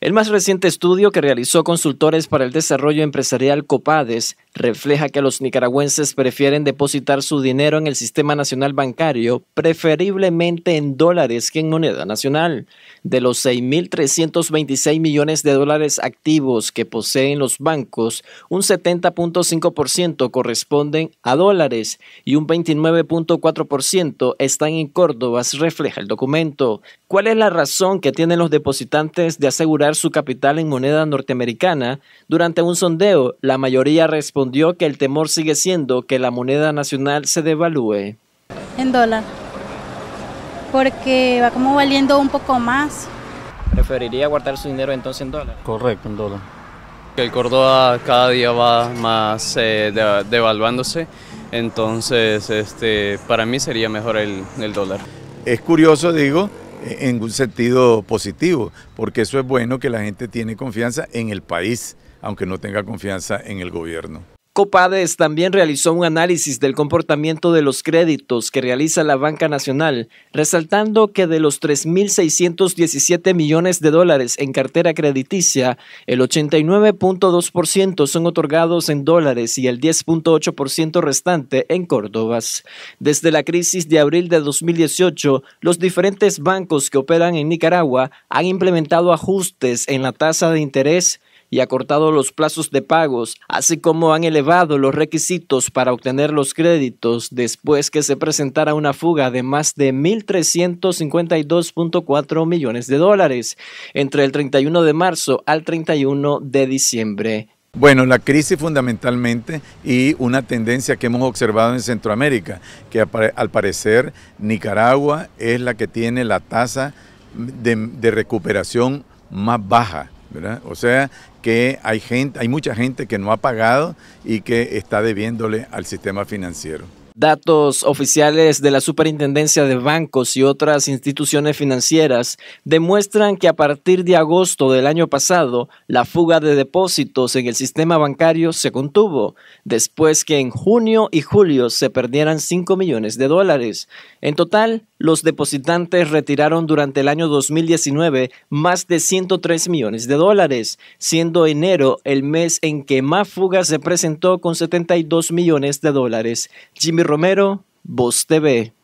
El más reciente estudio que realizó Consultores para el Desarrollo Empresarial COPADES refleja que los nicaragüenses prefieren depositar su dinero en el sistema nacional bancario, preferiblemente en dólares que en moneda nacional. De los 6.326 millones de dólares activos que poseen los bancos, un 70.5% corresponden a dólares y un 29.4% están en Córdoba, refleja el documento. ¿Cuál es la razón que tienen los depositantes de asegurar su capital en moneda norteamericana? Durante un sondeo, la mayoría respondió respondió que el temor sigue siendo que la moneda nacional se devalúe. En dólar, porque va como valiendo un poco más. ¿Preferiría guardar su dinero entonces en dólar? Correcto, en dólar. El Córdoba cada día va más eh, devaluándose, entonces este, para mí sería mejor el, el dólar. Es curioso, digo, en un sentido positivo, porque eso es bueno que la gente tiene confianza en el país, aunque no tenga confianza en el gobierno. Copades también realizó un análisis del comportamiento de los créditos que realiza la Banca Nacional, resaltando que de los 3.617 millones de dólares en cartera crediticia, el 89.2% son otorgados en dólares y el 10.8% restante en córdobas. Desde la crisis de abril de 2018, los diferentes bancos que operan en Nicaragua han implementado ajustes en la tasa de interés y cortado los plazos de pagos, así como han elevado los requisitos para obtener los créditos después que se presentara una fuga de más de 1.352.4 millones de dólares entre el 31 de marzo al 31 de diciembre. Bueno, la crisis fundamentalmente y una tendencia que hemos observado en Centroamérica, que al parecer Nicaragua es la que tiene la tasa de recuperación más baja o sea que hay, gente, hay mucha gente que no ha pagado y que está debiéndole al sistema financiero. Datos oficiales de la Superintendencia de Bancos y otras instituciones financieras demuestran que a partir de agosto del año pasado, la fuga de depósitos en el sistema bancario se contuvo, después que en junio y julio se perdieran 5 millones de dólares. En total, los depositantes retiraron durante el año 2019 más de 103 millones de dólares, siendo enero el mes en que más fugas se presentó con 72 millones de dólares. Jimmy Romero, Voz TV.